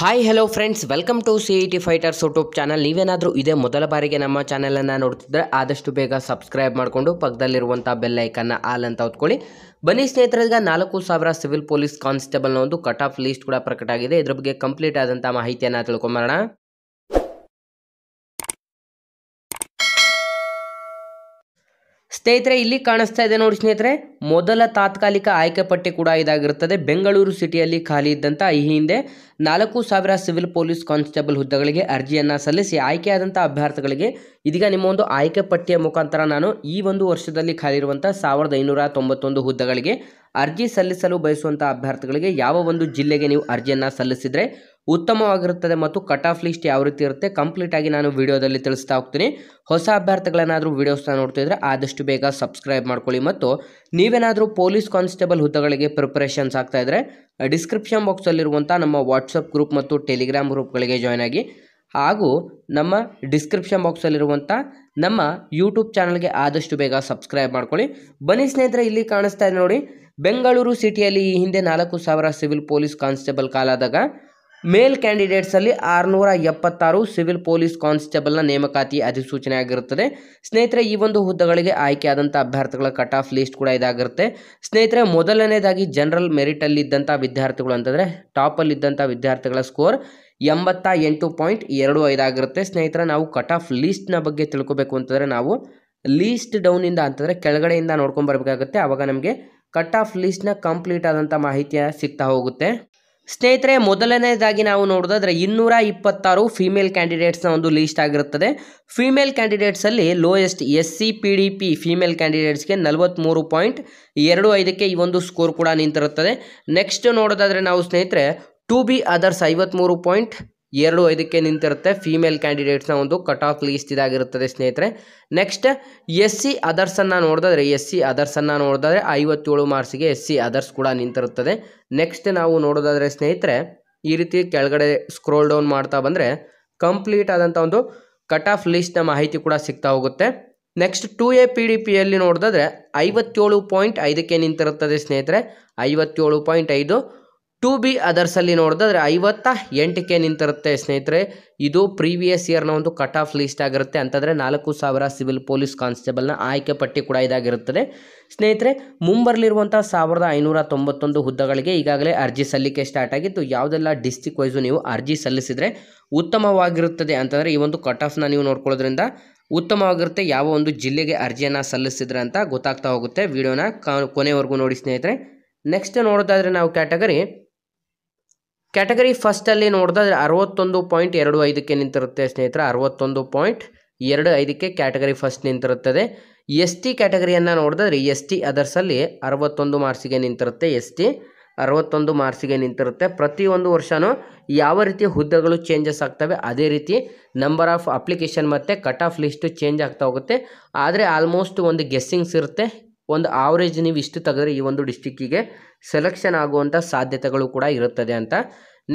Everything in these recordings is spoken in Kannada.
hi hello friends welcome to C E T fighters YouTube channel ನೀವೇನಾದರೂ ಇದೇ ಮೊದಲ ಬಾರಿಗೆ ನಮ್ಮ ಚಾನಲನ್ನು ನೋಡ್ತಿದ್ರೆ ಆದಷ್ಟು ಬೇಗ ಸಬ್ಸ್ಕ್ರೈಬ್ ಮಾಡಿಕೊಂಡು ಪಕ್ಕದಲ್ಲಿರುವಂಥ ಬೆಲ್ಲೈಕನ್ನ ಆಲ್ ಅಂತ ಹೊತ್ಕೊಳ್ಳಿ ಬನ್ನಿ ಸ್ನೇಹಿತರಿಗೆ ನಾಲ್ಕು ಸಾವಿರ ಸಿವಿಲ್ ಪೊಲೀಸ್ ಕಾನ್ಸ್ಟೇಬಲ್ನ ಒಂದು ಕಟ್ ಆಫ್ ಲೀಸ್ಟ್ ಕೂಡ ಪ್ರಕಟ ಆಗಿದೆ ಇದ್ರ ಬಗ್ಗೆ ಕಂಪ್ಲೀಟ್ ಆದಂಥ ಮಾಹಿತಿಯನ್ನು ತಿಳ್ಕೊಂಬರೋಣ ಸ್ನೇಹಿತರೆ ಇಲ್ಲಿ ಕಾಣಿಸ್ತಾ ಇದೆ ನೋಡಿ ಸ್ನೇಹಿತರೆ ಮೊದಲ ತಾತ್ಕಾಲಿಕ ಆಯ್ಕೆ ಪಟ್ಟಿ ಕೂಡ ಇದಾಗಿರುತ್ತದೆ ಬೆಂಗಳೂರು ಸಿಟಿಯಲ್ಲಿ ಖಾಲಿ ಇದ್ದಂಥ ಈ ಹಿಂದೆ ನಾಲ್ಕು ಸಾವಿರ ಸಿವಿಲ್ ಪೊಲೀಸ್ ಕಾನ್ಸ್ಟೇಬಲ್ ಹುದ್ದೆಗಳಿಗೆ ಅರ್ಜಿಯನ್ನು ಸಲ್ಲಿಸಿ ಆಯ್ಕೆಯಾದಂಥ ಅಭ್ಯರ್ಥಿಗಳಿಗೆ ಇದೀಗ ನಿಮ್ಮ ಒಂದು ಆಯ್ಕೆ ಪಟ್ಟಿಯ ಮುಖಾಂತರ ನಾನು ಈ ಒಂದು ವರ್ಷದಲ್ಲಿ ಖಾಲಿ ಇರುವಂಥ ಸಾವಿರದ ಐನೂರ ತೊಂಬತ್ತೊಂದು ಹುದ್ದೆಗಳಿಗೆ ಅರ್ಜಿ ಸಲ್ಲಿಸಲು ಬಯಸುವಂಥ ಅಭ್ಯರ್ಥಿಗಳಿಗೆ ಯಾವ ಒಂದು ಜಿಲ್ಲೆಗೆ ನೀವು ಅರ್ಜಿಯನ್ನು ಸಲ್ಲಿಸಿದರೆ ಉತ್ತಮವಾಗಿರುತ್ತದೆ ಮತ್ತು ಕಟ್ ಆಫ್ ಲಿಸ್ಟ್ ಯಾವ ರೀತಿ ಇರುತ್ತೆ ಕಂಪ್ಲೀಟಾಗಿ ನಾನು ವಿಡಿಯೋದಲ್ಲಿ ತಿಳಿಸ್ತಾ ಹೋಗ್ತೀನಿ ಹೊಸ ಅಭ್ಯರ್ಥಿಗಳೇನಾದರೂ ವೀಡಿಯೋಸ್ನ ನೋಡ್ತಾ ಆದಷ್ಟು ಬೇಗ ಸಬ್ಸ್ಕ್ರೈಬ್ ಮಾಡ್ಕೊಳ್ಳಿ ಮತ್ತು ನೀವೇನಾದರೂ ಪೊಲೀಸ್ ಕಾನ್ಸ್ಟೇಬಲ್ ಹುದ್ದೆಗಳಿಗೆ ಪ್ರಿಪರೇಷನ್ಸ್ ಆಗ್ತಾ ಇದ್ದರೆ ಡಿಸ್ಕ್ರಿಪ್ಷನ್ ಬಾಕ್ಸಲ್ಲಿರುವಂಥ ನಮ್ಮ ವಾಟ್ಸಪ್ ಗ್ರೂಪ್ ಮತ್ತು ಟೆಲಿಗ್ರಾಮ್ ಗ್ರೂಪ್ಗಳಿಗೆ ಜಾಯ್ನ್ ಆಗಿ ಹಾಗೂ ನಮ್ಮ ಡಿಸ್ಕ್ರಿಪ್ಷನ್ ಬಾಕ್ಸಲ್ಲಿರುವಂಥ ನಮ್ಮ ಯೂಟ್ಯೂಬ್ ಚಾನಲ್ಗೆ ಆದಷ್ಟು ಬೇಗ ಸಬ್ಸ್ಕ್ರೈಬ್ ಮಾಡ್ಕೊಳ್ಳಿ ಬನ್ನಿ ಸ್ನೇಹಿತರೆ ಇಲ್ಲಿ ಕಾಣಿಸ್ತಾ ಇದೆ ನೋಡಿ ಬೆಂಗಳೂರು ಸಿಟಿಯಲ್ಲಿ ಈ ಹಿಂದೆ ನಾಲ್ಕು ಸಾವಿರ ಸಿವಿಲ್ ಪೊಲೀಸ್ ಕಾನ್ಸ್ಟೇಬಲ್ ಕಾಲಾದಾಗ ಮೇಲ್ ಕ್ಯಾಂಡಿಡೇಟ್ಸಲ್ಲಿ ಆರುನೂರ ಎಪ್ಪತ್ತಾರು ಸಿವಿಲ್ ಪೊಲೀಸ್ ಕಾನ್ಸ್ಟೇಬಲ್ನ ನೇಮಕಾತಿ ಅಧಿಸೂಚನೆ ಆಗಿರುತ್ತದೆ ಸ್ನೇಹಿತರೆ ಈ ಒಂದು ಹುದ್ದೆಗಳಿಗೆ ಆಯ್ಕೆಯಾದಂಥ ಅಭ್ಯರ್ಥಿಗಳ ಕಟ್ ಆಫ್ ಲಿಸ್ಟ್ ಕೂಡ ಇದಾಗಿರುತ್ತೆ ಸ್ನೇಹಿತರೆ ಮೊದಲನೇದಾಗಿ ಜನರಲ್ ಮೆರಿಟಲ್ಲಿದ್ದಂಥ ವಿದ್ಯಾರ್ಥಿಗಳು ಅಂತಂದರೆ ಟಾಪಲ್ಲಿದ್ದಂಥ ವಿದ್ಯಾರ್ಥಿಗಳ ಸ್ಕೋರ್ ಎಂಬತ್ತ ಎಂಟು ಪಾಯಿಂಟ್ ಎರಡು ಐದಾಗಿರುತ್ತೆ ಸ್ನೇಹಿತರೆ ನಾವು ಕಟ್ ಆಫ್ ಲೀಸ್ಟ್ನ ಬಗ್ಗೆ ತಿಳ್ಕೊಬೇಕು ಅಂತಂದರೆ ನಾವು ಲೀಸ್ಟ್ ಡೌನಿಂದ ಅಂತಂದರೆ ಕೆಳಗಡೆಯಿಂದ ನೋಡ್ಕೊಂಡು ಬರಬೇಕಾಗುತ್ತೆ ಆವಾಗ ನಮಗೆ ಕಟ್ ಆಫ್ ಲೀಸ್ಟ್ನ ಕಂಪ್ಲೀಟ್ ಆದಂಥ ಮಾಹಿತಿಯ ಸಿಗ್ತಾ ಹೋಗುತ್ತೆ ಸ್ನೇಹಿತರೆ ಮೊದಲನೇದಾಗಿ ನಾವು ನೋಡೋದಾದ್ರೆ ಇನ್ನೂರ ಇಪ್ಪತ್ತಾರು ಫೀಮೇಲ್ ಕ್ಯಾಂಡಿಡೇಟ್ಸ್ನ ಒಂದು ಲೀಸ್ಟ್ ಆಗಿರುತ್ತದೆ ಫೀಮೇಲ್ ಕ್ಯಾಂಡಿಡೇಟ್ಸಲ್ಲಿ lowest S C P D P female ಕ್ಯಾಂಡಿಡೇಟ್ಸ್ಗೆ ನಲವತ್ತ್ಮೂರು ಪಾಯಿಂಟ್ ಎರಡು ಐದಕ್ಕೆ ಈ ಒಂದು ಸ್ಕೋರ್ ಕೂಡ ನಿಂತಿರುತ್ತದೆ ನೆಕ್ಸ್ಟ್ ನೋಡೋದಾದರೆ ನಾವು ಸ್ನೇಹಿತರೆ ಟು ಬಿ ಅದರ್ಸ್ ಐವತ್ತ್ಮೂರು ಪಾಯಿಂಟ್ ಎರಡು ಐದಕ್ಕೆ ನಿಂತಿರುತ್ತೆ ಫೀಮೇಲ್ ಕ್ಯಾಂಡಿಡೇಟ್ಸ್ನ ಒಂದು ಕಟ್ ಆಫ್ ಲೀಸ್ಟ್ ಇದಾಗಿರುತ್ತದೆ ಸ್ನೇಹಿತರೆ ನೆಕ್ಸ್ಟ್ ಎಸ್ ಸಿ ಅದರ್ಸನ್ನು ನೋಡಿದ್ರೆ ಎಸ್ ಸಿ ಅದರ್ಸನ್ನು ನೋಡಿದ್ರೆ ಐವತ್ತೇಳು ಮಾರ್ಕ್ಸ್ಗೆ ಎಸ್ ಸಿ ಅದರ್ಸ್ ಕೂಡ ನಿಂತಿರುತ್ತದೆ ನೆಕ್ಸ್ಟ್ ನಾವು ನೋಡೋದಾದರೆ ಸ್ನೇಹಿತರೆ ಈ ರೀತಿ ಕೆಳಗಡೆ ಸ್ಕ್ರೋಲ್ ಡೌನ್ ಮಾಡ್ತಾ ಬಂದರೆ ಕಂಪ್ಲೀಟ್ ಆದಂಥ ಒಂದು ಕಟ್ ಆಫ್ ಲೀಸ್ಟ್ನ ಮಾಹಿತಿ ಕೂಡ ಸಿಗ್ತಾ ಹೋಗುತ್ತೆ next two A P D ಪಿಯಲ್ಲಿ ನೋಡಿದ್ರೆ ಐವತ್ತೇಳು ಪಾಯಿಂಟ್ ಐದಕ್ಕೆ ನಿಂತಿರುತ್ತದೆ ಸ್ನೇಹಿತರೆ ಐವತ್ತೇಳು ಪಾಯಿಂಟ್ ಐದು ಟು ಬಿ ಅದರ್ಸಲ್ಲಿ ನೋಡಿದ್ರೆ ಐವತ್ತ ಎಂಟಕ್ಕೆ ನಿಂತಿರುತ್ತೆ ಸ್ನೇಹಿತರೆ ಇದು ಪ್ರೀವಿಯಸ್ ಇಯರ್ನ ಒಂದು ಕಟ್ ಆಫ್ ಲೀಸ್ಟ್ ಆಗಿರುತ್ತೆ ಅಂತಂದರೆ ನಾಲ್ಕು ಸಾವಿರ ಸಿವಿಲ್ ಪೊಲೀಸ್ ಕಾನ್ಸ್ಟೇಬಲ್ನ ಆಯ್ಕೆ ಪಟ್ಟಿ ಕೂಡ ಇದಾಗಿರುತ್ತದೆ ಸ್ನೇಹಿತರೆ ಮುಂಬರಲಿರುವಂಥ ಸಾವಿರದ ಐನೂರ ತೊಂಬತ್ತೊಂದು ಹುದ್ದೆಗಳಿಗೆ ಈಗಾಗಲೇ ಅರ್ಜಿ ಸಲ್ಲಿಕೆ ಸ್ಟಾರ್ಟ್ ಆಗಿತ್ತು ಯಾವುದೆಲ್ಲ ಡಿಸ್ಟಿಕ್ ವೈಸು ನೀವು ಅರ್ಜಿ ಸಲ್ಲಿಸಿದರೆ ಉತ್ತಮವಾಗಿರುತ್ತದೆ ಅಂತಂದರೆ ಈ ಒಂದು ಕಟ್ ಆಫ್ನ ನೀವು ನೋಡ್ಕೊಳ್ಳೋದ್ರಿಂದ ಉತ್ತಮವಾಗಿರುತ್ತೆ ಯಾವ ಒಂದು ಜಿಲ್ಲೆಗೆ ಅರ್ಜಿಯನ್ನು ಸಲ್ಲಿಸಿದ್ರೆ ಅಂತ ಗೊತ್ತಾಗ್ತಾ ಹೋಗುತ್ತೆ ವಿಡಿಯೋನ ಕೊನೆವರೆಗೂ ನೋಡಿ ಸ್ನೇಹಿತರೆ ನೆಕ್ಸ್ಟ್ ನೋಡೋದಾದರೆ ನಾವು ಕ್ಯಾಟಗರಿ ಕ್ಯಾಟಗರಿ ಫಸ್ಟಲ್ಲಿ ನೋಡಿದ್ರೆ ಅರವತ್ತೊಂದು ಪಾಯಿಂಟ್ ಎರಡು ಐದಕ್ಕೆ ನಿಂತಿರುತ್ತೆ ಸ್ನೇಹಿತರೆ ಅರವತ್ತೊಂದು ಪಾಯಿಂಟ್ ಎರಡು ಐದಕ್ಕೆ ಕ್ಯಾಟಗರಿ ಫಸ್ಟ್ ನಿಂತಿರುತ್ತದೆ ಎಸ್ ಟಿ ಕ್ಯಾಟಗರಿಯನ್ನು ನೋಡಿದ್ರೆ ಎಸ್ ಟಿ ಅದರ್ಸಲ್ಲಿ ಅರವತ್ತೊಂದು ಮಾರ್ಕ್ಸಿಗೆ ನಿಂತಿರುತ್ತೆ ಎಸ್ ಟಿ ಅರವತ್ತೊಂದು ಮಾರ್ಕ್ಸಿಗೆ ನಿಂತಿರುತ್ತೆ ಪ್ರತಿಯೊಂದು ವರ್ಷವೂ ಯಾವ ರೀತಿ ಹುದ್ದೆಗಳು ಚೇಂಜಸ್ ಆಗ್ತವೆ ಅದೇ ರೀತಿ ನಂಬರ್ ಆಫ್ ಅಪ್ಲಿಕೇಶನ್ ಮತ್ತು ಕಟ್ ಆಫ್ ಲಿಸ್ಟು ಚೇಂಜ್ ಆಗ್ತಾ ಹೋಗುತ್ತೆ ಆದರೆ ಆಲ್ಮೋಸ್ಟ್ ಒಂದು ಗೆಸ್ಸಿಂಗ್ಸ್ ಇರುತ್ತೆ ಒಂದು ಆವ್ರೇಜ್ ನೀವು ಇಷ್ಟು ತೆಗೆದ್ರೆ ಈ ಒಂದು ಡಿಸ್ಟಿಕ್ಕಿಗೆ ಸೆಲೆಕ್ಷನ್ ಆಗುವಂಥ ಸಾಧ್ಯತೆಗಳು ಕೂಡ ಇರುತ್ತದೆ ಅಂತ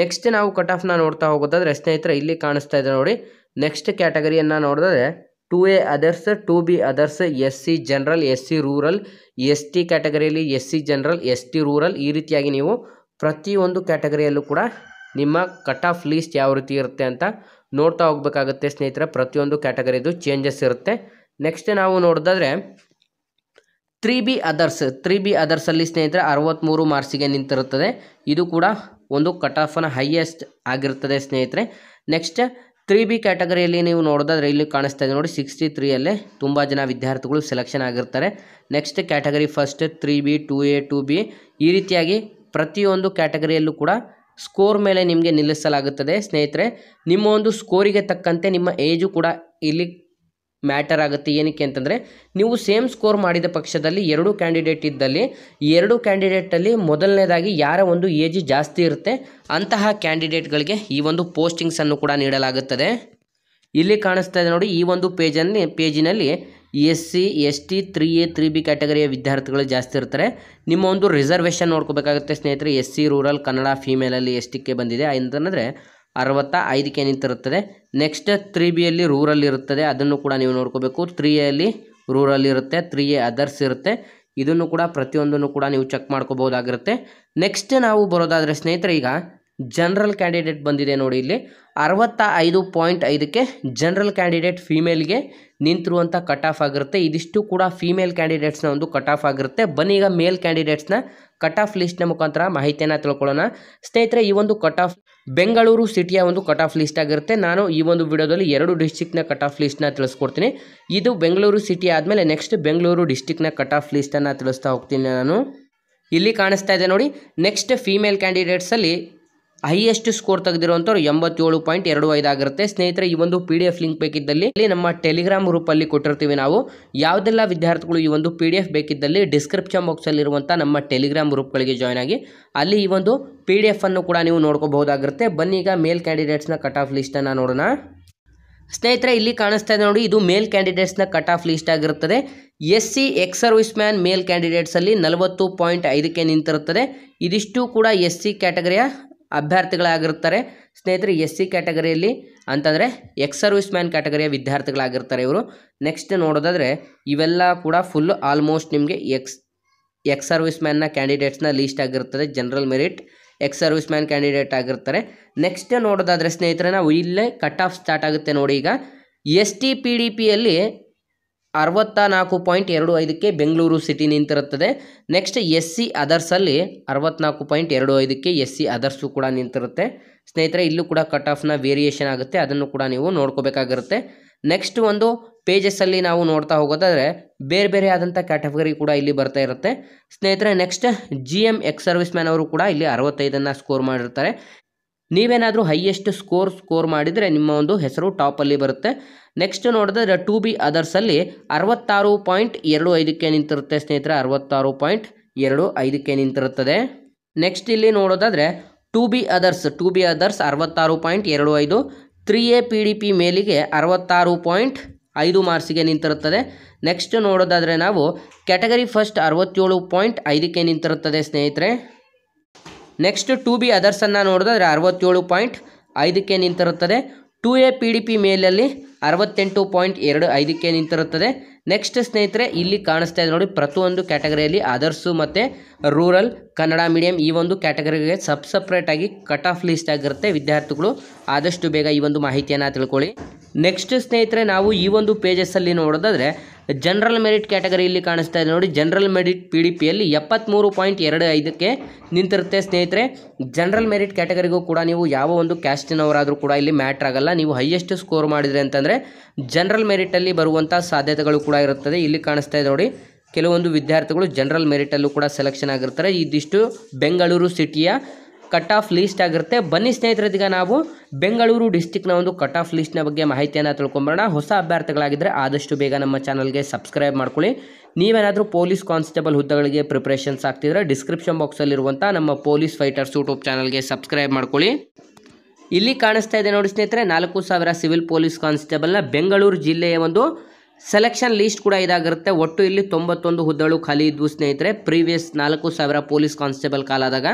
ನೆಕ್ಸ್ಟ್ ನಾವು ಕಟ್ ಆಫ್ನ ನೋಡ್ತಾ ಹೋಗೋದಾದ್ರೆ ಸ್ನೇಹಿತರೆ ಇಲ್ಲಿ ಕಾಣಿಸ್ತಾ ಇದೆ ನೋಡಿ ನೆಕ್ಸ್ಟ್ ಕ್ಯಾಟಗರಿಯನ್ನು ನೋಡಿದ್ರೆ two A others two B others S C general S C rural S T ಕ್ಯಾಟಗರಿಯಲ್ಲಿ S C general S T rural ಈ ರೀತಿಯಾಗಿ ನೀವು ಪ್ರತಿಯೊಂದು ಕ್ಯಾಟಗರಿಯಲ್ಲೂ ಕೂಡ ನಿಮ್ಮ ಕಟ್ ಆಫ್ ಲೀಸ್ಟ್ ಯಾವ ರೀತಿ ಇರುತ್ತೆ ಅಂತ ನೋಡ್ತಾ ಹೋಗಬೇಕಾಗುತ್ತೆ ಸ್ನೇಹಿತರ ಪ್ರತಿಯೊಂದು ಕ್ಯಾಟಗರಿದು ಚೇಂಜಸ್ ಇರುತ್ತೆ ನೆಕ್ಸ್ಟ್ ನಾವು ನೋಡಿದ್ರೆ three B others three B ಅದರ್ಸಲ್ಲಿ ಸ್ನೇಹಿತರೆ ಅರವತ್ತ್ಮೂರು ಮಾರ್ಕ್ಸಿಗೆ ನಿಂತಿರುತ್ತದೆ ಇದು ಕೂಡ ಒಂದು ಕಟ್ ಆಫನ ಹೈಯೆಸ್ಟ್ ಆಗಿರುತ್ತದೆ ಸ್ನೇಹಿತರೆ ನೆಕ್ಸ್ಟ್ ತ್ರೀ ಬಿ ಕ್ಯಾಟಗರಿಯಲ್ಲಿ ನೀವು ನೋಡೋದಾದ್ರೆ ಇಲ್ಲಿ ಕಾಣಿಸ್ತಾ ಇದೆ ನೋಡಿ ಸಿಕ್ಸ್ಟಿ ತ್ರೀಯಲ್ಲೇ ತುಂಬ ಜನ ವಿದ್ಯಾರ್ಥಿಗಳು ಸೆಲೆಕ್ಷನ್ ಆಗಿರ್ತಾರೆ next category first three B two A two B ಈ ರೀತಿಯಾಗಿ ಪ್ರತಿಯೊಂದು ಕ್ಯಾಟಗರಿಯಲ್ಲೂ ಕೂಡ ಸ್ಕೋರ್ ಮೇಲೆ ನಿಮಗೆ ನಿಲ್ಲಿಸಲಾಗುತ್ತದೆ ಸ್ನೇಹಿತರೆ ನಿಮ್ಮ ಒಂದು ಸ್ಕೋರಿಗೆ ತಕ್ಕಂತೆ ನಿಮ್ಮ ಏಜು ಕೂಡ ಇಲ್ಲಿ ಮ್ಯಾಟರ್ ಆಗುತ್ತೆ ಏನಕ್ಕೆ ಅಂತಂದರೆ ನೀವು ಸೇಮ್ ಸ್ಕೋರ್ ಮಾಡಿದ ಪಕ್ಷದಲ್ಲಿ ಎರಡು ಕ್ಯಾಂಡಿಡೇಟ್ ಇದ್ದಲ್ಲಿ ಎರಡು ಕ್ಯಾಂಡಿಡೇಟಲ್ಲಿ ಮೊದಲನೇದಾಗಿ ಯಾರ ಒಂದು ಏಜ್ ಜಾಸ್ತಿ ಇರುತ್ತೆ ಅಂತಹ ಕ್ಯಾಂಡಿಡೇಟ್ಗಳಿಗೆ ಈ ಒಂದು ಪೋಸ್ಟಿಂಗ್ಸನ್ನು ಕೂಡ ನೀಡಲಾಗುತ್ತದೆ ಇಲ್ಲಿ ಕಾಣಿಸ್ತಾ ಇದೆ ನೋಡಿ ಈ ಒಂದು ಪೇಜಲ್ಲಿ ಪೇಜಿನಲ್ಲಿ S C S T three A three B ಕ್ಯಾಟಗರಿಯ ವಿದ್ಯಾರ್ಥಿಗಳು ಜಾಸ್ತಿ ಇರ್ತಾರೆ ನಿಮ್ಮ ಒಂದು ರಿಸರ್ವೇಷನ್ ನೋಡ್ಕೋಬೇಕಾಗುತ್ತೆ ಸ್ನೇಹಿತರೆ ಎಸ್ ಸಿ ರೂರಲ್ ಕನ್ನಡ ಫೀಮೇಲಲ್ಲಿ ಎಸ್ ಬಂದಿದೆ ಅಂತಂದರೆ ಅರವತ್ತ ಐದಕ್ಕೆ ನಿಂತಿರುತ್ತದೆ ನೆಕ್ಸ್ಟ್ ತ್ರೀ ಬಿಯಲ್ಲಿ ರೂರಲ್ ಇರುತ್ತದೆ ಅದನ್ನು ಕೂಡ ನೀವು ನೋಡ್ಕೋಬೇಕು ತ್ರೀ ಅಲ್ಲಿ ರೂರಲ್ ಇರುತ್ತೆ ತ್ರೀ ಎ ಅದರ್ಸ್ ಇರುತ್ತೆ ಇದನ್ನು ಕೂಡ ಪ್ರತಿಯೊಂದನ್ನು ಕೂಡ ನೀವು ಚೆಕ್ ಮಾಡ್ಕೋಬೋದಾಗಿರುತ್ತೆ ನೆಕ್ಸ್ಟ್ ನಾವು ಬರೋದಾದರೆ ಸ್ನೇಹಿತರೆ ಈಗ ಜನರಲ್ ಕ್ಯಾಂಡಿಡೇಟ್ ಬಂದಿದೆ ನೋಡಿ ಇಲ್ಲಿ ಅರವತ್ತ ಐದು ಪಾಯಿಂಟ್ ಐದಕ್ಕೆ ಜನರಲ್ ಕ್ಯಾಂಡಿಡೇಟ್ ಫೀಮೇಲ್ಗೆ ನಿಂತಿರುವಂಥ ಕಟ್ ಆಫ್ ಆಗಿರುತ್ತೆ ಇದಿಷ್ಟು ಕೂಡ ಫೀಮೇಲ್ ಕ್ಯಾಂಡಿಡೇಟ್ಸ್ನ ಒಂದು ಕಟ್ ಆಫ್ ಆಗಿರುತ್ತೆ ಬನ್ನಿ ಈಗ ಮೇಲ್ ಕ್ಯಾಂಡಿಡೇಟ್ಸ್ನ ಕಟ್ ಆಫ್ ಲಿಸ್ಟ್ನ ಮುಖಾಂತರ ಮಾಹಿತಿಯನ್ನು ತಿಳ್ಕೊಳ್ಳೋಣ ಸ್ನೇಹಿತರೆ ಈ ಒಂದು ಕಟ್ ಆಫ್ ಬೆಂಗಳೂರು ಸಿಟಿಯ ಒಂದು ಕಟ್ ಆಫ್ ಲಿಸ್ಟ್ ಆಗಿರುತ್ತೆ ನಾನು ಈ ಒಂದು ವಿಡಿಯೋದಲ್ಲಿ ಎರಡು ಡಿಸ್ಟಿಕ್ನ ಕಟ್ ಆಫ್ ಲಿಸ್ಟ್ನ ತಿಳಿಸ್ಕೊಡ್ತೀನಿ ಇದು ಬೆಂಗಳೂರು ಸಿಟಿ ಆದಮೇಲೆ ನೆಕ್ಸ್ಟ್ ಬೆಂಗಳೂರು ಡಿಸ್ಟಿಕ್ನ ಕಟ್ ಆಫ್ ಲಿಸ್ಟನ್ನು ತಿಳಿಸ್ತಾ ಹೋಗ್ತೀನಿ ನಾನು ಇಲ್ಲಿ ಕಾಣಿಸ್ತಾ ಇದೆ ನೋಡಿ ನೆಕ್ಸ್ಟ್ ಫೀಮೇಲ್ ಕ್ಯಾಂಡಿಡೇಟ್ಸಲ್ಲಿ ಹೈಯೆಸ್ಟ್ ಸ್ಕೋರ್ ತೆಗೆದಿರುವಂತವ್ರು ಎಂಬತ್ತೇಳು ಪಾಯಿಂಟ್ ಎರಡು ಐದು ಆಗಿರುತ್ತೆ ಸ್ನೇಹಿತರೆ ಈ ಒಂದು ಪಿ ಡಿ ಎಫ್ ಲಿಂಕ್ ಬೇಕಿದ್ದಲ್ಲಿ ಇಲ್ಲಿ ನಮ್ಮ ಟೆಲಿಗ್ರಾಮ್ ಅಲ್ಲಿ ಕೊಟ್ಟಿರ್ತೀವಿ ನಾವು ಯಾವುದೆಲ್ಲ ವಿದ್ಯಾರ್ಥಿಗಳು ಈ ಒಂದು ಪಿ ಡಿ ಎಫ್ ಬೇಕಿದ್ದಲ್ಲಿ ಡಿಸ್ಕ್ರಿಪ್ಷನ್ ಬಾಕ್ಸಲ್ಲಿರುವಂಥ ನಮ್ಮ ಟೆಲಿಗ್ರಾಮ್ ಗ್ರೂಪ್ಗಳಿಗೆ ಜಾಯ್ನ್ ಆಗಿ ಅಲ್ಲಿ ಈ ಒಂದು ಪಿ ಡಿ ಎಫ್ ಅನ್ನು ಕೂಡ ನೀವು ನೋಡ್ಕೋಬಹುದಾಗಿರುತ್ತೆ ಬನ್ನಿ ಈಗ ಮೇಲ್ ಕ್ಯಾಂಡಿಡೇಟ್ಸ್ನ ಕಟ್ ಆಫ್ ಲಿಸ್ಟನ್ನು ನೋಡೋಣ ಸ್ನೇಹಿತರೆ ಇಲ್ಲಿ ಕಾಣಿಸ್ತಾ ಇದೆ ನೋಡಿ ಇದು ಮೇಲ್ ಕ್ಯಾಂಡಿಡೇಟ್ಸ್ನ ಕಟ್ ಆಫ್ ಲಿಸ್ಟ್ ಆಗಿರುತ್ತದೆ S C ex serviceman male ಕ್ಯಾಂಡಿಡೇಟ್ಸಲ್ಲಿ ನಲವತ್ತು ಪಾಯಿಂಟ್ ಐದಕ್ಕೆ ನಿಂತಿರುತ್ತದೆ ಇದಿಷ್ಟು ಕೂಡ ಎಸ್ ಸಿ ಕ್ಯಾಟಗರಿಯ ಅಭ್ಯರ್ಥಿಗಳಾಗಿರ್ತಾರೆ ಸ್ನೇಹಿತರೆ ಎಸ್ ಸಿ ಕ್ಯಾಟಗರಿಯಲ್ಲಿ ಅಂತಂದರೆ ಎಕ್ಸ್ ಸರ್ವಿಸ್ ಮ್ಯಾನ್ ಕ್ಯಾಟಗರಿಯ ವಿದ್ಯಾರ್ಥಿಗಳಾಗಿರ್ತಾರೆ ಇವರು ನೆಕ್ಸ್ಟ್ ನೋಡೋದಾದರೆ ಇವೆಲ್ಲ ಕೂಡ ಫುಲ್ ಆಲ್ಮೋಸ್ಟ್ ನಿಮಗೆ ಎಕ್ಸ್ ಎಕ್ಸ್ ಸರ್ವಿಸ್ ಮ್ಯಾನ್ನ ಕ್ಯಾಂಡಿಡೇಟ್ಸ್ನ ಲೀಸ್ಟ್ ಆಗಿರ್ತದೆ general merit ex serviceman candidate ಆಗಿರ್ತಾರೆ ನೆಕ್ಸ್ಟ್ ನೋಡೋದಾದರೆ ಸ್ನೇಹಿತರೆ ನಾವು ಇಲ್ಲೇ ಕಟ್ ಆಫ್ ಸ್ಟಾರ್ಟ್ ಆಗುತ್ತೆ ನೋಡಿ ಈಗ ಎಸ್ ಟಿ ಪಿ ಡಿ ಪಿಯಲ್ಲಿ ಅರವತ್ತ ನಾಲ್ಕು ಪಾಯಿಂಟ್ ಎರಡು ಐದಕ್ಕೆ ಬೆಂಗಳೂರು ಸಿಟಿ ನಿಂತಿರುತ್ತದೆ ನೆಕ್ಸ್ಟ್ ಎಸ್ ಸಿ ಅದರ್ಸಲ್ಲಿ ಅರವತ್ತ್ನಾಲ್ಕು ಪಾಯಿಂಟ್ ಎರಡು ಐದಕ್ಕೆ ಎಸ್ ಸಿ ಅದರ್ಸು ಕೂಡ ನಿಂತಿರುತ್ತೆ ಸ್ನೇಹಿತರೆ ಇಲ್ಲೂ ಕೂಡ ಕಟ್ ಆಫ್ನ ವೇರಿಯೇಷನ್ ಆಗುತ್ತೆ ಅದನ್ನು ಕೂಡ ನೀವು ನೋಡ್ಕೋಬೇಕಾಗಿರುತ್ತೆ ನೆಕ್ಸ್ಟ್ ಒಂದು ಪೇಜಸ್ಸಲ್ಲಿ ನಾವು ನೋಡ್ತಾ ಹೋಗೋದಾದರೆ ಬೇರೆ ಬೇರೆ ಆದಂಥ ಕ್ಯಾಟಗರಿ ಕೂಡ ಇಲ್ಲಿ ಬರ್ತಾ ಇರುತ್ತೆ ಸ್ನೇಹಿತರೆ next G M ex serviceman ಅವರು ಕೂಡ ಇಲ್ಲಿ ಅರವತ್ತೈದನ್ನು ಸ್ಕೋರ್ ಮಾಡಿರ್ತಾರೆ ನೀವೇನಾದರೂ ಹೈಯೆಸ್ಟ್ ಸ್ಕೋರ್ ಸ್ಕೋರ್ ಮಾಡಿದರೆ ನಿಮ್ಮ ಒಂದು ಹೆಸರು ಟಾಪಲ್ಲಿ ಬರುತ್ತೆ ನೆಕ್ಸ್ಟ್ ನೋಡಿದ್ರೆ ಟು ಬಿ ಅದರ್ಸಲ್ಲಿ ಅರವತ್ತಾರು ಪಾಯಿಂಟ್ ಎರಡು ಐದಕ್ಕೆ ನಿಂತಿರುತ್ತೆ ಸ್ನೇಹಿತರೆ ಅರವತ್ತಾರು ಪಾಯಿಂಟ್ ಎರಡು ಐದಕ್ಕೆ ನಿಂತಿರುತ್ತದೆ ನೆಕ್ಸ್ಟ್ ಇಲ್ಲಿ ನೋಡೋದಾದರೆ two B others two B others ಅರವತ್ತಾರು ಪಾಯಿಂಟ್ ಎರಡು ಐದು three A P D P ಮೇಲಿಗೆ ಅರವತ್ತಾರು ಪಾಯಿಂಟ್ ಐದು ಮಾರ್ಕ್ಸಿಗೆ ನಿಂತಿರುತ್ತದೆ ನೆಕ್ಸ್ಟ್ ನೋಡೋದಾದರೆ ನಾವು ಕ್ಯಾಟಗರಿ ಫಸ್ಟ್ ಅರವತ್ತೇಳು ಪಾಯಿಂಟ್ ಐದಕ್ಕೆ ನಿಂತಿರುತ್ತದೆ ಸ್ನೇಹಿತರೆ ನೆಕ್ಸ್ಟ್ ಟು ಬಿ ಅದರ್ಸನ್ನು ನೋಡಿದ್ರೆ ಅರವತ್ತೇಳು ಪಾಯಿಂಟ್ ಐದಕ್ಕೆ ನಿಂತಿರುತ್ತದೆ two A P D P ಮೇಲಲ್ಲಿ ಅರವತ್ತೆಂಟು ಪಾಯಿಂಟ್ ಎರಡು ಐದಕ್ಕೆ ನಿಂತಿರುತ್ತದೆ ನೆಕ್ಸ್ಟ್ ಸ್ನೇಹಿತರೆ ಇಲ್ಲಿ ಕಾಣಿಸ್ತಾ ಇದೆ ನೋಡಿ ಪ್ರತಿಯೊಂದು ಕ್ಯಾಟಗರಿಯಲ್ಲಿ ಅದರ್ಸು ಮತ್ತು ರೂರಲ್ ಕನ್ನಡ ಮೀಡಿಯಂ ಈ ಒಂದು ಕ್ಯಾಟಗರಿಗೆ ಸಬ್ ಸಪ್ರೇಟಾಗಿ ಕಟ್ ಆಫ್ ಲಿಸ್ಟ್ ಆಗಿರುತ್ತೆ ವಿದ್ಯಾರ್ಥಿಗಳು ಆದಷ್ಟು ಬೇಗ ಈ ಒಂದು ಮಾಹಿತಿಯನ್ನು ತಿಳ್ಕೊಳ್ಳಿ ನೆಕ್ಸ್ಟ್ ಸ್ನೇಹಿತರೆ ನಾವು ಈ ಒಂದು ಪೇಜಸ್ಸಲ್ಲಿ ನೋಡೋದಾದರೆ ಜನರಲ್ ಮೆರಿಟ್ ಕ್ಯಾಟಗರಿಯಲ್ಲಿ ಕಾಣಿಸ್ತಾ ಇದೆ ನೋಡಿ ಜನರಲ್ ಮೆರಿಟ್ ಪಿ ಡಿ ಪಿಯಲ್ಲಿ ಎಪ್ಪತ್ತ್ಮೂರು ಪಾಯಿಂಟ್ ಎರಡು ಐದಕ್ಕೆ ನಿಂತಿರುತ್ತೆ ಸ್ನೇಹಿತರೆ ಜನರಲ್ ಮೆರಿಟ್ ಕ್ಯಾಟಗರಿಗೂ ಕೂಡ ನೀವು ಯಾವ ಒಂದು ಕ್ಯಾಸ್ಟಿನವರಾದರೂ ಕೂಡ ಇಲ್ಲಿ ಮ್ಯಾಟ್ರ್ ಆಗಲ್ಲ ನೀವು ಹೈಯೆಸ್ಟ್ ಸ್ಕೋರ್ ಮಾಡಿದರೆ ಅಂತಂದರೆ ಜನರಲ್ ಮೆರಿಟಲ್ಲಿ ಬರುವಂಥ ಸಾಧ್ಯತೆಗಳು ಕೂಡ ಇರುತ್ತದೆ ಇಲ್ಲಿ ಕಾಣಿಸ್ತಾ ಇದೆ ನೋಡಿ ಕೆಲವೊಂದು ವಿದ್ಯಾರ್ಥಿಗಳು ಜನರಲ್ ಮೆರಿಟಲ್ಲೂ ಕೂಡ ಸೆಲೆಕ್ಷನ್ ಆಗಿರ್ತಾರೆ ಇದಿಷ್ಟು ಬೆಂಗಳೂರು ಸಿಟಿಯ ಕಟ್ ಆಫ್ ಲೀಸ್ಟ್ ಆಗಿರುತ್ತೆ ಬನ್ನಿ ಈಗ ನಾವು ಬೆಂಗಳೂರು ಡಿಸ್ಟಿಕ್ನ ಒಂದು ಕಟ್ ಆಫ್ ಲಿಸ್ಟ್ನ ಬಗ್ಗೆ ಮಾಹಿತಿಯನ್ನು ತಿಳ್ಕೊಂಬರೋಣ ಹೊಸ ಅಭ್ಯರ್ಥಿಗಳಾಗಿದ್ದರೆ ಆದಷ್ಟು ಬೇಗ ನಮ್ಮ ಚಾನಲ್ಗೆ ಸಬ್ಸ್ಕ್ರೈಬ್ ಮಾಡ್ಕೊಳ್ಳಿ ನೀವೇನಾದರೂ ಪೊಲೀಸ್ ಕಾನ್ಸ್ಟೇಬಲ್ ಹುದ್ದೆಗಳಿಗೆ ಪ್ರಿಪ್ರೇಷನ್ಸ್ ಆಗ್ತಿದ್ರೆ ಡಿಸ್ಕ್ರಿಪ್ಷನ್ ಬಾಕ್ಸಲ್ಲಿರುವಂಥ ನಮ್ಮ ಪೊಲೀಸ್ ಫೈಟರ್ಸ್ ಯೂಟ್ಯೂಬ್ ಚಾನಲ್ಗೆ ಸಬ್ಸ್ಕ್ರೈಬ್ ಮಾಡ್ಕೊಳ್ಳಿ ಇಲ್ಲಿ ಕಾಣಿಸ್ತಾ ಇದೆ ನೋಡಿ ಸ್ನೇಹಿತರೆ ನಾಲ್ಕು ಸಾವಿರ ಸಿವಿಲ್ ಪೊಲೀಸ್ ಕಾನ್ಸ್ಟೇಬಲ್ನ ಬೆಂಗಳೂರು ಜಿಲ್ಲೆಯ ಒಂದು ಸೆಲೆಕ್ಷನ್ ಲೀಸ್ಟ್ ಕೂಡ ಇದಾಗಿರುತ್ತೆ ಒಟ್ಟು ಇಲ್ಲಿ ತೊಂಬತ್ತೊಂದು ಹುದ್ದೆಗಳು ಖಾಲಿ ಇದ್ವು ಸ್ನೇಹಿತರೆ ಪ್ರೀವಿಯಸ್ ನಾಲ್ಕು ಸಾವಿರ ಪೊಲೀಸ್ ಕಾನ್ಸ್ಟೇಬಲ್ ಕಾಲಾದಾಗ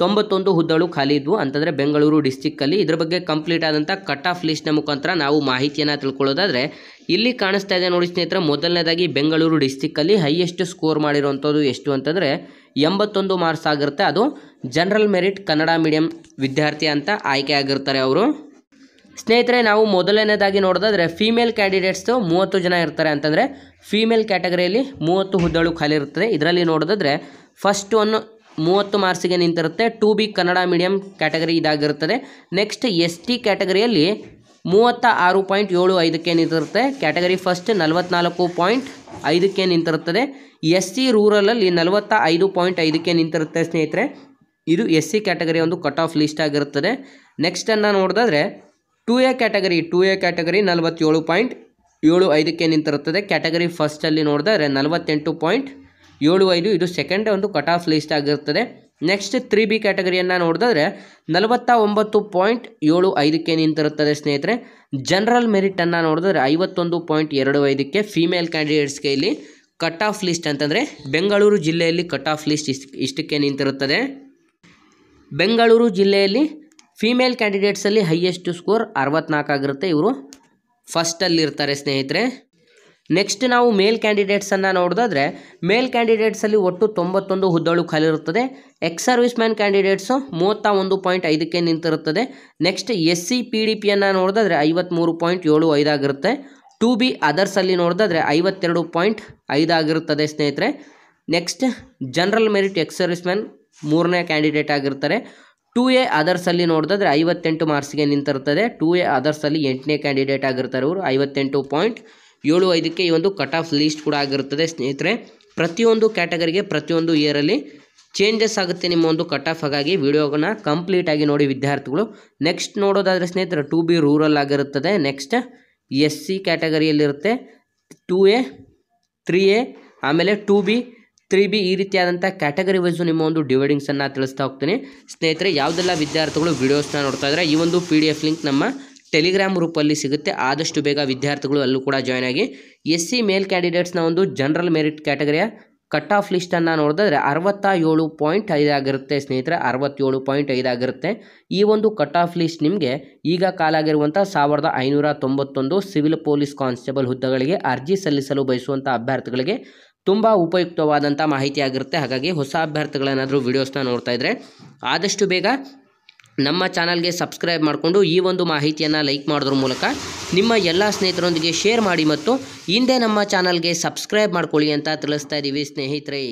ತೊಂಬತ್ತೊಂದು ಹುದ್ದಳು ಖಾಲಿ ಇದ್ವು ಅಂತಂದರೆ ಬೆಂಗಳೂರು ಡಿಸ್ಟಿಕ್ಕಲ್ಲಿ ಇದ್ರ ಬಗ್ಗೆ ಕಂಪ್ಲೀಟ್ ಆದಂಥ ಕಟ್ ಆಫ್ ಲಿಸ್ಟ್ನ ಮುಖಾಂತರ ನಾವು ಮಾಹಿತಿಯನ್ನು ತಿಳ್ಕೊಳ್ಳೋದಾದರೆ ಇಲ್ಲಿ ಕಾಣಿಸ್ತಾ ಇದೆ ನೋಡಿ ಸ್ನೇಹಿತರೆ ಮೊದಲನೇದಾಗಿ ಬೆಂಗಳೂರು ಡಿಸ್ಟಿಕ್ಕಲ್ಲಿ ಹೈಯೆಸ್ಟ್ ಸ್ಕೋರ್ ಮಾಡಿರುವಂಥದ್ದು ಎಷ್ಟು ಅಂತಂದರೆ ಎಂಬತ್ತೊಂದು ಮಾರ್ಕ್ಸ್ ಆಗಿರುತ್ತೆ ಅದು ಜನರಲ್ ಮೆರಿಟ್ ಕನ್ನಡ ಮೀಡಿಯಂ ವಿದ್ಯಾರ್ಥಿ ಅಂತ ಆಯ್ಕೆ ಆಗಿರ್ತಾರೆ ಅವರು ಸ್ನೇಹಿತರೆ ನಾವು ಮೊದಲನೇದಾಗಿ ನೋಡೋದಾದರೆ ಫೀಮೇಲ್ ಕ್ಯಾಂಡಿಡೇಟ್ಸು ಮೂವತ್ತು ಜನ ಇರ್ತಾರೆ ಅಂತಂದರೆ ಫೀಮೇಲ್ ಕ್ಯಾಟಗರಿಯಲ್ಲಿ ಮೂವತ್ತು ಹುದ್ದಳು ಖಾಲಿ ಇರ್ತದೆ ಇದರಲ್ಲಿ ನೋಡೋದಾದರೆ ಫಸ್ಟ್ ಒನ್ ಮೂವತ್ತು ಮಾರ್ಕ್ಸಿಗೆ ನಿಂತಿರುತ್ತೆ two B Kannada medium category ಇದಾಗಿರುತ್ತದೆ ನೆಕ್ಸ್ಟ್ ಎಸ್ ಟಿ ಕ್ಯಾಟಗರಿಯಲ್ಲಿ ಮೂವತ್ತ ಆರು ಪಾಯಿಂಟ್ ಏಳು ಐದಕ್ಕೆ ನಿಂತಿರುತ್ತೆ ಕ್ಯಾಟಗರಿ ಫಸ್ಟ್ ನಲವತ್ನಾಲ್ಕು ಪಾಯಿಂಟ್ ಐದಕ್ಕೆ ನಿಂತಿರುತ್ತದೆ ಎಸ್ ಸಿ ರೂರಲಲ್ಲಿ ನಲವತ್ತ ಐದು ಪಾಯಿಂಟ್ ಐದಕ್ಕೆ ನಿಂತಿರುತ್ತೆ ಸ್ನೇಹಿತರೆ ಇದು ಎಸ್ ಸಿ ಕ್ಯಾಟಗರಿ ಒಂದು ಕಟ್ ಆಫ್ ಲಿಸ್ಟ್ ಆಗಿರುತ್ತದೆ ನೆಕ್ಸ್ಟನ್ನು ನೋಡಿದ್ರೆ two A category two A category ನಲವತ್ತೇಳು ಪಾಯಿಂಟ್ ಏಳು ಐದಕ್ಕೆ ನಿಂತಿರುತ್ತದೆ ಕ್ಯಾಟಗರಿ ಫಸ್ಟಲ್ಲಿ ನೋಡಿದ್ರೆ ನಲವತ್ತೆಂಟು ಪಾಯಿಂಟ್ ಏಳು ಐದು ಇದು ಸೆಕೆಂಡ್ ಒಂದು ಕಟ್ ಆಫ್ ಲಿಸ್ಟ್ ಆಗಿರ್ತದೆ ನೆಕ್ಸ್ಟ್ ತ್ರೀ ಬಿ ಕ್ಯಾಟಗರಿಯನ್ನು ನೋಡಿದ್ರೆ ನಲವತ್ತ ಒಂಬತ್ತು ಪಾಯಿಂಟ್ ಏಳು ಐದಕ್ಕೆ ನಿಂತಿರುತ್ತದೆ ಸ್ನೇಹಿತರೆ ಜನರಲ್ ಮೆರಿಟನ್ನು ನೋಡಿದ್ರೆ ಐವತ್ತೊಂದು ಪಾಯಿಂಟ್ ಎರಡು ಐದಕ್ಕೆ ಫೀಮೇಲ್ ಕ್ಯಾಂಡಿಡೇಟ್ಸ್ಗೆ ಇಲ್ಲಿ ಕಟ್ ಆಫ್ ಲಿಸ್ಟ್ ಅಂತಂದರೆ ಬೆಂಗಳೂರು ಜಿಲ್ಲೆಯಲ್ಲಿ ಕಟ್ ಆಫ್ ಲಿಸ್ಟ್ ಇಷ್ಟಕ್ಕೆ ನಿಂತಿರುತ್ತದೆ ಬೆಂಗಳೂರು ಜಿಲ್ಲೆಯಲ್ಲಿ ಫೀಮೇಲ್ ಕ್ಯಾಂಡಿಡೇಟ್ಸಲ್ಲಿ ಹೈಯೆಸ್ಟ್ ಸ್ಕೋರ್ ಅರವತ್ನಾಲ್ಕು ಆಗಿರುತ್ತೆ ಇವರು ಫಸ್ಟಲ್ಲಿರ್ತಾರೆ ಸ್ನೇಹಿತರೆ ನೆಕ್ಸ್ಟ್ ನಾವು ಮೇಲ್ ಕ್ಯಾಂಡಿಡೇಟ್ಸನ್ನು ನೋಡಿದ್ರೆ ಮೇಲ್ ಕ್ಯಾಂಡಿಡೇಟ್ಸಲ್ಲಿ ಒಟ್ಟು ತೊಂಬತ್ತೊಂದು ಹುದ್ದಳು ಖಾಲಿರುತ್ತದೆ ಎಕ್ಸ್ ಸರ್ವಿಸ್ ಮ್ಯಾನ್ ಕ್ಯಾಂಡಿಡೇಟ್ಸು ಮೂವತ್ತ ಒಂದು ಪಾಯಿಂಟ್ ಐದಕ್ಕೆ ನಿಂತಿರುತ್ತದೆ next S C P D ಪಿಯನ್ನು ನೋಡಿದ್ರೆ ಐವತ್ತ್ಮೂರು ಪಾಯಿಂಟ್ ಏಳು ಐದಾಗಿರುತ್ತೆ ಟು ಬಿ ಅದರ್ಸಲ್ಲಿ ನೋಡಿದ್ರೆ ಐವತ್ತೆರಡು ಪಾಯಿಂಟ್ ಐದಾಗಿರುತ್ತದೆ ಸ್ನೇಹಿತರೆ next general merit ex serviceman ಮೂರನೇ ಕ್ಯಾಂಡಿಡೇಟ್ ಆಗಿರ್ತಾರೆ ಟು ಎ ಅದರ್ಸಲ್ಲಿ ನೋಡಿದ್ರೆ ಐವತ್ತೆಂಟು ಮಾರ್ಕ್ಸ್ಗೆ ನಿಂತಿರುತ್ತದೆ ಟು ಎ ಅದರ್ಸಲ್ಲಿ ಎಂಟನೇ ಕ್ಯಾಂಡಿಡೇಟ್ ಆಗಿರ್ತಾರೆ ಇವರು ಐವತ್ತೆಂಟು ಪಾಯಿಂಟ್ ಏಳು ಐದಕ್ಕೆ ಈ ಒಂದು ಕಟ್ ಆಫ್ ಲೀಸ್ಟ್ ಕೂಡ ಆಗಿರುತ್ತದೆ ಸ್ನೇಹಿತರೆ ಪ್ರತಿಯೊಂದು ಕ್ಯಾಟಗರಿಗೆ ಪ್ರತಿಯೊಂದು ಇಯರಲ್ಲಿ ಚೇಂಜಸ್ ಆಗುತ್ತೆ ನಿಮ್ಮ ಒಂದು ಕಟ್ ಆಫ್ ಹಾಗಾಗಿ ಕಂಪ್ಲೀಟ್ ಆಗಿ ನೋಡಿ ವಿದ್ಯಾರ್ಥಿಗಳು ನೆಕ್ಸ್ಟ್ ನೋಡೋದಾದರೆ ಸ್ನೇಹಿತರೆ ಟು ಬಿ ರೂರಲ್ ಆಗಿರುತ್ತದೆ ನೆಕ್ಸ್ಟ್ ಎಸ್ ಸಿ ಕ್ಯಾಟಗರಿಯಲ್ಲಿರುತ್ತೆ ಟೂ ಎ ತ್ರೀ ಎ ಆಮೇಲೆ ಟು ಬಿ ತ್ರೀ ಬಿ ಈ ರೀತಿಯಾದಂಥ ಕ್ಯಾಟಗರಿ ವೈಸು ನಿಮ್ಮ ಒಂದು ಡಿವೈಡಿಂಗ್ಸನ್ನು ತಿಳಿಸ್ತಾ ಹೋಗ್ತೀನಿ ಸ್ನೇಹಿತರೆ ಯಾವುದೆಲ್ಲ ವಿದ್ಯಾರ್ಥಿಗಳು ವಿಡಿಯೋಸ್ನ ನೋಡ್ತಾ ಇದ್ದಾರೆ ಈ ಒಂದು ಪಿ ಡಿ ಎಫ್ ಲಿಂಕ್ ನಮ್ಮ ಟೆಲಿಗ್ರಾಮ್ ರೂಪಲ್ಲಿ ಸಿಗುತ್ತೆ ಆದಷ್ಟು ಬೇಗ ವಿದ್ಯಾರ್ಥಿಗಳು ಅಲ್ಲೂ ಕೂಡ ಜಾಯ್ನ್ ಆಗಿ ಎಸ್ ಸಿ ಮೇಲ್ ಕ್ಯಾಂಡಿಡೇಟ್ಸ್ನ ಒಂದು ಜನರಲ್ ಮೆರಿಟ್ ಕ್ಯಾಟಗರಿಯ ಕಟ್ ಆಫ್ ಲಿಸ್ಟನ್ನು ನೋಡಿದ್ರೆ ಅರವತ್ತ ಏಳು ಪಾಯಿಂಟ್ ಐದಾಗಿರುತ್ತೆ ಸ್ನೇಹಿತರೆ ಅರವತ್ತೇಳು ಪಾಯಿಂಟ್ ಐದಾಗಿರುತ್ತೆ ಈ ಒಂದು ಕಟ್ ಆಫ್ ಲಿಸ್ಟ್ ನಿಮಗೆ ಈಗ ಕಾಲಾಗಿರುವಂಥ ಸಾವಿರದ ಐನೂರ ತೊಂಬತ್ತೊಂದು ಸಿವಿಲ್ ಪೊಲೀಸ್ ಕಾನ್ಸ್ಟೇಬಲ್ ಹುದ್ದೆಗಳಿಗೆ ಅರ್ಜಿ ಸಲ್ಲಿಸಲು ಬಯಸುವಂಥ ಅಭ್ಯರ್ಥಿಗಳಿಗೆ ತುಂಬ ಉಪಯುಕ್ತವಾದಂಥ ಮಾಹಿತಿಯಾಗಿರುತ್ತೆ ಹಾಗಾಗಿ ಹೊಸ ಅಭ್ಯರ್ಥಿಗಳೇನಾದರೂ ವೀಡಿಯೋಸ್ನ ನೋಡ್ತಾ ಇದ್ದರೆ ಆದಷ್ಟು ಬೇಗ ನಮ್ಮ ಚಾನಲ್ಗೆ ಸಬ್ಸ್ಕ್ರೈಬ್ ಮಾಡಿಕೊಂಡು ಈ ಒಂದು ಮಾಹಿತಿಯನ್ನು ಲೈಕ್ ಮಾಡೋದ್ರ ಮೂಲಕ ನಿಮ್ಮ ಎಲ್ಲ ಸ್ನೇಹಿತರೊಂದಿಗೆ ಶೇರ್ ಮಾಡಿ ಮತ್ತು ಹಿಂದೆ ನಮ್ಮ ಚಾನಲ್ಗೆ ಸಬ್ಸ್ಕ್ರೈಬ್ ಮಾಡ್ಕೊಳ್ಳಿ ಅಂತ ತಿಳಿಸ್ತಾ ಇದ್ದೀವಿ ಸ್ನೇಹಿತರೆ